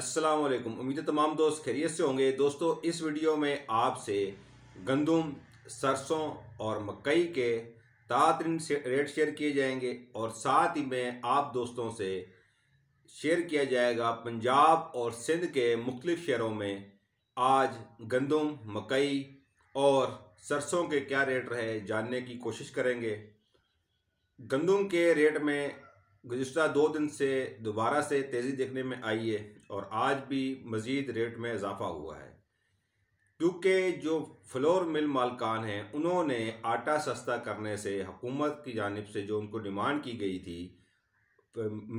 अस्सलाम वालेकुम उम्मीद है तमाम दोस्त खैरियत से होंगे दोस्तों इस वीडियो में आपसे गंदम सरसों और मकई के तातरीन रेट शेयर किए जाएंगे और साथ ही में आप दोस्तों से शेयर किया जाएगा पंजाब और सिंध के मुख्तलिफ शहरों में आज गंदम मकई और सरसों के क्या रेट रहे जानने की कोशिश करेंगे गंदम के रेट में गुजशत दो दिन से दोबारा से तेज़ी देखने में आई है और आज भी मज़ीद रेट में इजाफा हुआ है क्योंकि जो फ्लोर मिल मालकान हैं उन्होंने आटा सस्ता करने से हुकूमत की जानब से जो उनको डिमांड की गई थी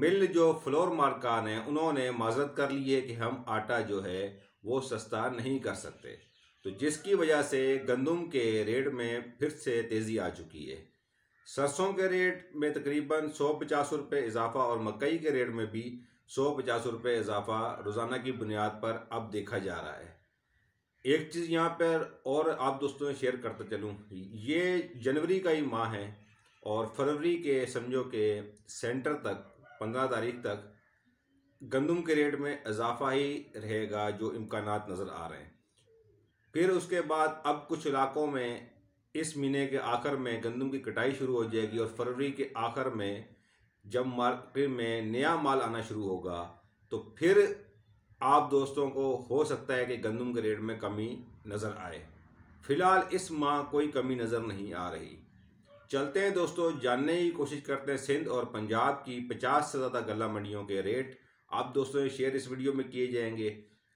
मिल जो फ्लोर मालकान हैं उन्होंने माजरत कर ली है कि हम आटा जो है वो सस्ता नहीं कर सकते तो जिसकी वजह से गंदम के रेट में फिर से तेज़ी आ चुकी है सरसों के रेट में तकरीबन सौ पचास रुपये इजाफा और मकई के रेट में भी सौ पचास रुपये इजाफा रोज़ाना की बुनियाद पर अब देखा जा रहा है एक चीज़ यहाँ पर और आप दोस्तों शेयर करता चलूँ ये जनवरी का ही माह है और फरवरी के समझो के सेंटर तक पंद्रह तारीख तक गंदम के रेट में इजाफा ही रहेगा जो इम्कान नज़र आ रहे हैं फिर उसके बाद अब कुछ इलाकों में इस महीने के आखिर में गंदम की कटाई शुरू हो जाएगी और फरवरी के आखिर में जब मार्केट में नया माल आना शुरू होगा तो फिर आप दोस्तों को हो सकता है कि गंदम के रेट में कमी नज़र आए फिलहाल इस माह कोई कमी नज़र नहीं आ रही चलते हैं दोस्तों जानने की कोशिश करते हैं सिंध और पंजाब की 50 से ज़्यादा गला मंडियों के रेट आप दोस्तों ये शेयर इस वीडियो में किए जाएंगे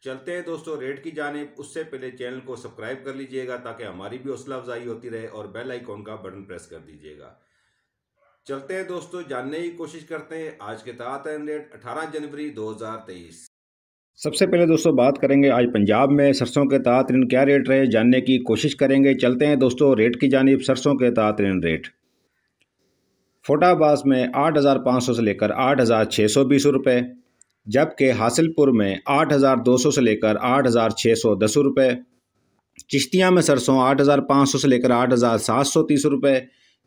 चलते हैं दोस्तों रेट की जानब उससे पहले चैनल को सब्सक्राइब कर लीजिएगा ताकि हमारी भी हौसला अफजाई होती रहे और बेल आइकॉन का बटन प्रेस कर दीजिएगा चलते हैं दोस्तों जानने की कोशिश करते हैं आज के तहत टाइम रेट अठारह जनवरी 2023 सबसे पहले दोस्तों बात करेंगे आज पंजाब में सरसों के ऋण क्या रेट रहे जानने की कोशिश करेंगे चलते हैं दोस्तों रेट की जानब सरसों के ऋण रेट फोटाबाज में आठ हज़ार पाँच सौ से लेकर आठ हज़ार छः सौ बीस जबकि हासिलपुर में आठ हज़ार दो सौ से लेकर आठ हज़ार छः सौ दस चिश्तियाँ में सरसों आठ हज़ार पाँच सौ से लेकर आठ हज़ार सात सौ तीस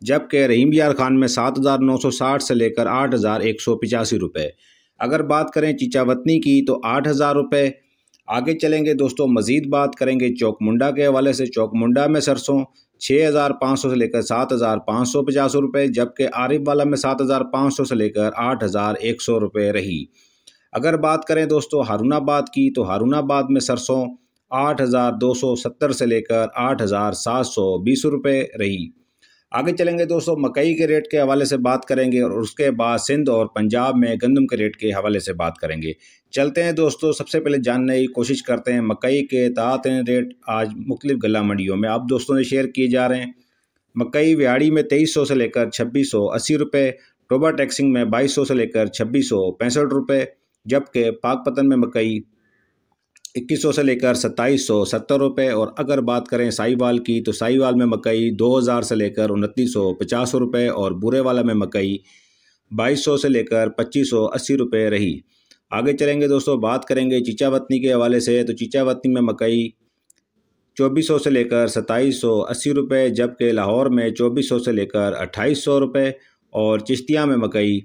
जबकि रहीम यार खान में सात हज़ार नौ सौ साठ से लेकर आठ हज़ार एक सौ पिचासी रुपये अगर बात करें चिचा की तो आठ हज़ार रुपये आगे चलेंगे दोस्तों मज़ीद बात करेंगे चौक मुंडा के हवाले से चौक मुंडा में सरसों छः हज़ार पाँच सौ से लेकर सात हज़ार पाँच सौ पचास रुपये जबकि आरिफ वाला में सात हज़ार पाँच सौ से लेकर आठ हज़ार एक सौ रुपये रही अगर बात करें दोस्तों हारूनाबाद की तो हारूनाबाद में सरसों आठ हज़ार दो सौ सत्तर से लेकर आठ हज़ार सात सौ बीस रुपये रही आगे चलेंगे दोस्तों मकई के रेट के हवाले से बात करेंगे और उसके बाद सिंध और पंजाब में गंदम के रेट के हवाले से बात करेंगे चलते हैं दोस्तों सबसे पहले जानने की कोशिश करते हैं मकई के तात रेट आज मुख्तलिफ गला मंडियों में आप दोस्तों ने शेयर किए जा रहे हैं मकई व्याड़ी में तेईस सौ से लेकर छब्बीस सौ अस्सी रुपये टोबा टैक्सिंग में बाईस सौ से लेकर छब्बीस सौ पैंसठ रुपये जबकि पाकपतन में मकई इक्कीस सौ से लेकर सत्ताईस सौ सत्तर रुपये और अगर बात करें साईवाल की तो साईवाल में मकई दो हज़ार से लेकर उनतीस सौ पचास रुपये और बुरे वाला में मकई बाईस सौ से लेकर पच्चीस सौ अस्सी रुपये रही आगे चलेंगे दोस्तों बात करेंगे चीचावतनी के हवाले से तो चिचावतनी में मकई चौबीस सौ से लेकर सत्ताईस सौ अस्सी रुपये जबकि लाहौर में चौबीस सौ से लेकर अट्ठाईस सौ रुपये और चिश्तिया में मकई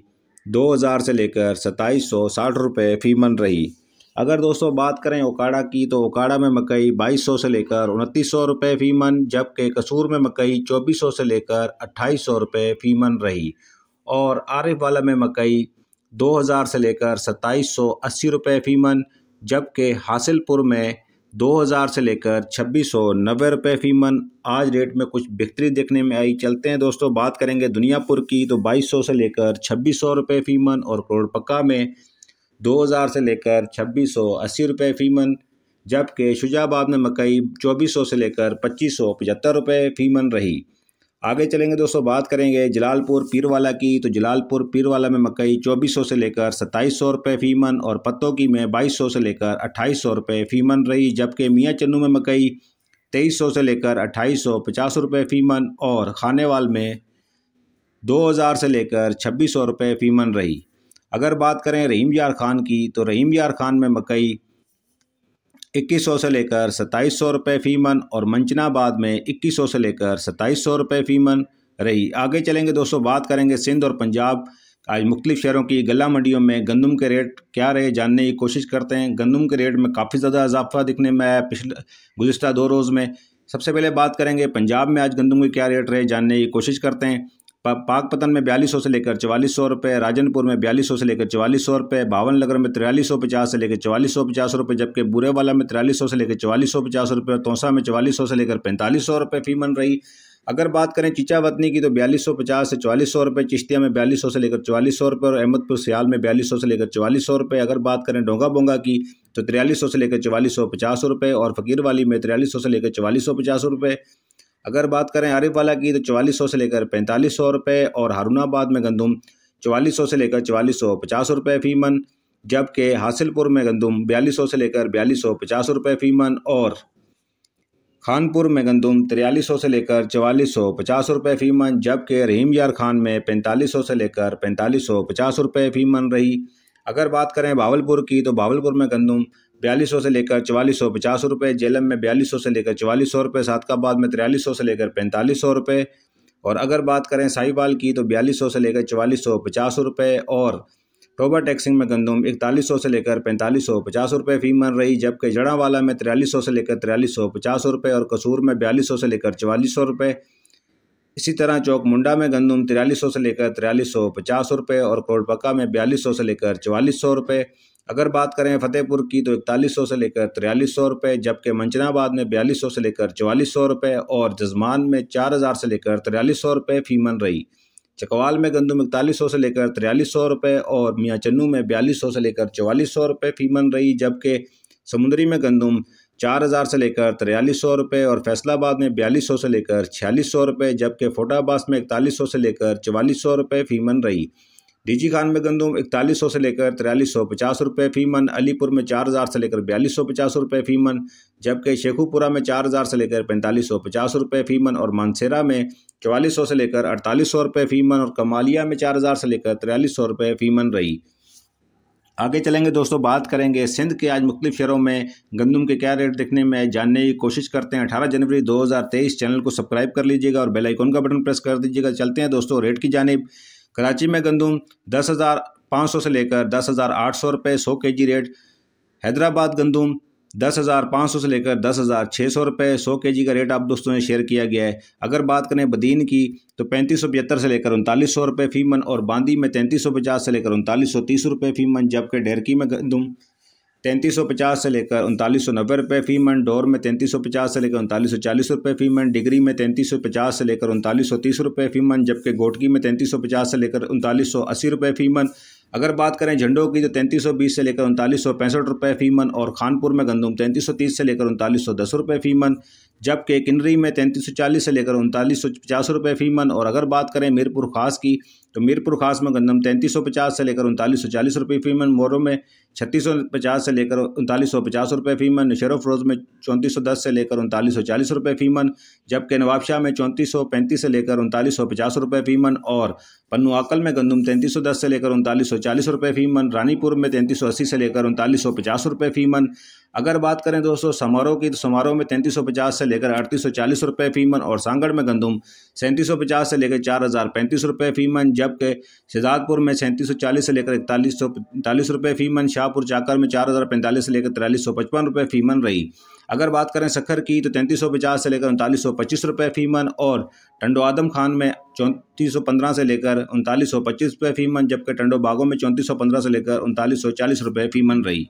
दो हज़ार से लेकर सत्ताईस सौ साठ रुपये फ़ीमन रही अगर दोस्तों बात करें ओकाड़ा की तो ओकाड़ा में मकई 2200 से लेकर उनतीस सौ रुपये फ़ी मन जबकि कसूर में मकई 2400 से लेकर अट्ठाईस सौ रुपये फ़ी मन रही और आरिफ वाला में मकई 2000 से लेकर सत्ताईस सौ अस्सी रुपये फ़ी मन जबकि हासिलपुर में 2000 से लेकर छब्बीस सौ नब्बे रुपये फ़ी मन आज रेट में कुछ बेहतरी देखने में आई चलते हैं दोस्तों बात करेंगे दुनियापुर की तो बाईस से लेकर छब्बीस सौ रुपये फ़ी मन और करोड़पक्का में 2000 से लेकर छब्बीस सौ अस्सी रुपये फ़ी मन जबकि शुजाबाद में मकई 2400 से लेकर पच्चीस सौ पचहत्तर रुपये फ़ी मन रही आगे चलेंगे दोस्तों बात करेंगे जलालपुर पीरवाला की तो जलालपुर पीरवाला में मकई 2400 से लेकर सत्ताईस सौ रुपये फ़ीमन और पत्तों की में 2200 से लेकर अट्ठाईस सौ रुपये फ़ीमन रही जबकि मियाँ चन्नू में मकई 2300 से लेकर अट्ठाईस सौ पचास रुपये फ़ीमन और खानेवाल में 2000 से लेकर छब्बीस सौ रुपये फ़ीमन रही अगर बात करें रहीम यार ख़ान की तो रहीम यार ख़ान में मकई इक्कीस सौ से लेकर सत्ताईस सौ रुपये फ़ी मन और मंचनाबाद में इक्कीस सौ से लेकर 2700 सौ रुपये फ़ी मन रही आगे चलेंगे दोस्तों बात करेंगे सिंध और पंजाब आज मुख्तलिफ शहरों की गला मंडियों में गंदम के रेट क्या रहे जानने की कोशिश करते हैं गंदम के रेट में काफ़ी ज़्यादा इजाफा दिखने में आया पिछले गुजशत दो रोज़ में सबसे पहले बात करेंगे पंजाब में आज गंदम के क्या रेट रहे जानने की कोशिश करते हैं पा, पाकपतन में बयालीस सौ से लेकर चवालीस सौ रुपये राजनपुर में बयालीस सौ से लेकर चवालीस सौ रुपये बावन नगर में तिरालीस सौ पचास से लेकर चवालीस सौ पचास रुपये जबकि बुरेवाला में तिरालीस सौ से लेकर चवालीस सौ पचास रुपये और में चवालीस सौ से लेकर पैंतालीस सौ रुपये फ़ी मन रही अगर बात करें चिचा वतनी की तो बयालीस सौ पचास से चवालीस सौ रुपये चिश्तिया में बयालीस सौ से लेकर चवालीस सौ रुपये और अहमदपुर सियाल में बयालीस सौ से लेकर चवालीस सौ रुपये अगर बात करें डोंगा बोंगा की तो तिरालीस सौ से लेकर चवालीस सौ पचास रुपये और फकीर वाली में तिरालीस सौ से लेकर चवालीस सौ पचास रुपये अगर बात करें आरिफवाला की तो चवालीस सौ से लेकर पैंतालीस सौ रुपये और हारूनाबाद में गंदम चवालीस सौ से लेकर चवालीस सौ पचास रुपये फ़ी मन जबकि हासिलपुर में गंदम बयालीस सौ से लेकर बयालीस सौ पचास रुपये फ़ी मन और खानपुर में गंदम तिरयालीस सौ से लेकर चवालीस सौ पचास रुपये फ़ी मन जबकि रहीम यार खान में पैंतालीस सौ से लेकर पैंतालीस सौ पचास रुपये फ़ी मन रही अगर बात करें भावलपुर की तो भावलपुर में गंदम बयालीस सौ से लेकर चवालीस सौ पचास रुपये जेलम में बयालीस सौ से लेकर चवालीस सौ रुपये सादकाबाद में तिरालीस सौ से लेकर पैंतालीस सौ रुपये और अगर बात करें साहिबाल की तो बयालीस सौ से लेकर चवालीस सौ पचास रुपये और टोबा टैक्सिंग में गंदम इकतालीस सौ से लेकर पैंतालीस सौ पचास रुपये फ़ी मन रही जबकि जड़ावाला में तिरालीस सौ से लेकर तिरालीस सौ पचास रुपये और कसूर में बयालीस सौ से लेकर चवालीस सौ रुपये इसी तरह चौक मुंडा में गंदम तिरालीस सौ से लेकर तिरालीस सौ पचास रुपये और कोटपक्का में बयालीस सौ से लेकर चवालीस सौ रुपये अगर बात करें फतेहपुर की तो इकतालीस सौ से लेकर तिरयालीस सौ रुपये जबकि मंचनाबाद में बयालीस सौ से लेकर चवालीस सौ और जजमान में चार हज़ार से लेकर तिरयालीस सौ रुपये फ़ीमन रही चकवाल में गंदम इकतालीस सौ से लेकर तिरयालीस सौ रुपये और मियाँ चन्नू में बयालीस सौ से लेकर चवालीस सौ रुपये फ़ीमन रही जबकि समुद्री में गंदम चार हज़ार से लेकर तिरयालीस सौ रुपये और फैसलाबाद में बयालीस सौ से लेकर छियालीस सौ रुपये जबकि फोटाबाद में इकतालीस सौ से लेकर चवालीस सौ रुपये फ़ीमन रही डीजी खान में गंदम इकतालीस सौ से लेकर तिरालीस सौ पचास रुपये फ़ी मन अलीपुर में चार हज़ार से लेकर बयालीस सौ पचास रुपये फ़ी मन जबकि शेखुपुरा में चार हज़ार से लेकर पैंतालीस सौ पचास रुपये फ़ी मन और मानसेरा में चवालीस सौ से लेकर अड़तालीस सौ रुपये फ़ी मन और कमालिया में चार हज़ार से लेकर तिरालीस सौ रुपये फ़ी मन रही आगे चलेंगे दोस्तों बात करेंगे सिंध के आज मुख्तलिफ शहरों में गंदम के क्या रेट देखने में जानने की कोशिश करते हैं अठारह जनवरी 2023 चैनल को सब्सक्राइब कर लीजिएगा और बेल आइकॉन का बटन प्रेस कर दीजिएगा चलते हैं दोस्तों रेट की जानब कराची में गंदम दस हज़ार पाँच सौ से लेकर दस हज़ार आठ सौ रुपये सौ के जी रेट हैदराबाद गंदम दस हज़ार पाँच सौ से लेकर दस हज़ार छः सौ रुपये सौ के जी का रेट आप दोस्तों ने शेयर किया गया है अगर बात करें बदीन की तो पैंतीस सौ पचहत्तर से लेकर उनतालीस सौ रुपये फ़ीमन और बांदी में तैंतीस सौ पचास से लेकर उनतालीस सौ तीस रुपये फ़ीमन जबकि डेरकी में गंदम तैंतीस सौ पचास से लेकर उनतालीस सौ नब्बे रुपये फ़ी मंथ डोर में तैंतीस सौ पचास से लेकर उनतालीस सौ चालीस रुपये फ़ी मंथ डिग्री में तैंतीस सौ पचास से लेकर उनतालीस सौ तीस रुपये फ़ी मंथ जबकि घोटकी में तैंतीस सौ पचास से लेकर उनतालीस सौ अस्सी रुपये फ़ी मंथ अगर बात करें झंडों की तो तैंतीस सौ बीस से लेकर उनतालीस सौ पैंसठ रुपये फ़ी मंथ और खानपुर में गंदम तैंतीस सौ तीस से लेकर उनतालीस सौ दस रुपये फ़ी मंथ जबकि किन्नरी में तैंतीस सौ चालीस से लेकर उनतालीस सौ पचास रुपये फ़ी मन और अगर बात करें मीरपुर खास की तो मीरपुर खास में गंदम तैंतीस सौ पचास से लेकर उनतालीस सौ चालीस रुपये फ़ी मन मोरो में छत्तीस सौ पचास से लेकर उनतालीस सौ पचास रुपये फ़ी मन नशर फरोज़ में चौंतीस सौ दस से लेकर उनतालीस सौ चालीस रुपये फ़ी मन जबकि नवाबशाह में चौंतीस सौ पैंतीस से लेकर उनतालीस सौ पचास रुपये फ़ी मन और पन्नू आकल में गंदम तैंतीस सौ दस से लेकर उनतालीस सौ चालीस रुपये फ़ी मन रानीपुर में तैंतीस सौ अस्सी से लेकर उनतालीस सौ पचास रुपये फ़ी मन अगर बात करें दोस्तों समारोह की तो समारोह में तैंतीस सौ पचास से लेकर अड़तीस सौ चालीस रुपये फीमन और सांगड़ में गंदुम सैंतीस सौ पचास से लेकर चार हज़ार पैंतीस रुपये फीमन जबकि शहजादपुर में सैंतीस सौ चालीस से लेकर इकतालीस सौ पैंतालीस रुपये फीमन शाहपुर चाकर में चार हज़ार पैंतालीस से लेकर तिरालीस सौ पचपन रुपये फीमन रही अगर बात करें सखर की तो तैंतीस सौ पचास से लेकर उनतालीस सौ पच्चीस रुपये फीमन और टंडो आदम खान में चौंतीस सौ पंद्रह से लेकर उनतालीस सौ पच्चीस रुपये फीमन जबकि टंडो बागों में चौंतीस सौ पंद्रह से लेकर उनतालीस सौ चालीस रुपये फीमन रही